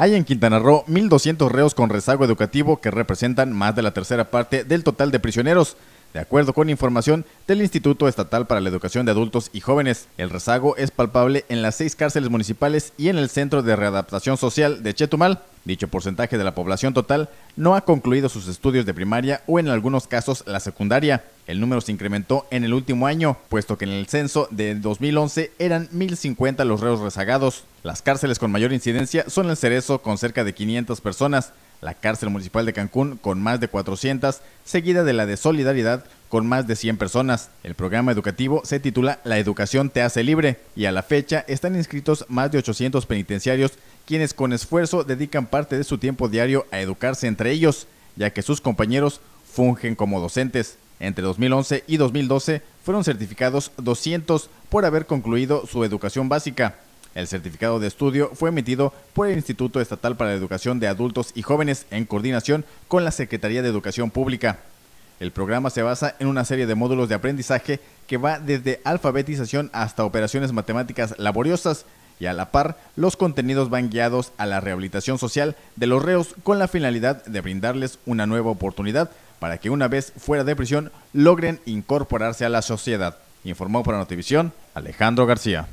Hay en Quintana Roo 1.200 reos con rezago educativo que representan más de la tercera parte del total de prisioneros. De acuerdo con información del Instituto Estatal para la Educación de Adultos y Jóvenes, el rezago es palpable en las seis cárceles municipales y en el Centro de Readaptación Social de Chetumal. Dicho porcentaje de la población total no ha concluido sus estudios de primaria o en algunos casos la secundaria. El número se incrementó en el último año, puesto que en el censo de 2011 eran 1.050 los reos rezagados. Las cárceles con mayor incidencia son el Cerezo con cerca de 500 personas, la cárcel municipal de Cancún con más de 400, seguida de la de Solidaridad con más de 100 personas. El programa educativo se titula La educación te hace libre y a la fecha están inscritos más de 800 penitenciarios quienes con esfuerzo dedican parte de su tiempo diario a educarse entre ellos, ya que sus compañeros fungen como docentes. Entre 2011 y 2012 fueron certificados 200 por haber concluido su educación básica. El certificado de estudio fue emitido por el Instituto Estatal para la Educación de Adultos y Jóvenes en coordinación con la Secretaría de Educación Pública. El programa se basa en una serie de módulos de aprendizaje que va desde alfabetización hasta operaciones matemáticas laboriosas y a la par los contenidos van guiados a la rehabilitación social de los reos con la finalidad de brindarles una nueva oportunidad para que una vez fuera de prisión logren incorporarse a la sociedad, informó para Notivisión Alejandro García.